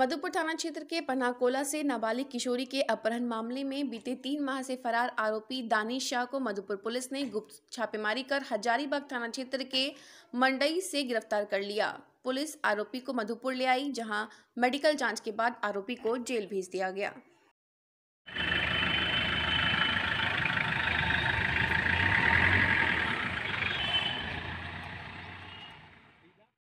मधुपुर थाना क्षेत्र के पन्हाकोला से नाबालिग किशोरी के अपहरण मामले में बीते तीन माह से फरार आरोपी दानिश शाह को मधुपुर पुलिस ने गुप्त छापेमारी कर हजारीबाग थाना क्षेत्र के मंडई से गिरफ्तार कर लिया पुलिस आरोपी को मधुपुर ले आई जहां मेडिकल जांच के बाद आरोपी को जेल भेज दिया गया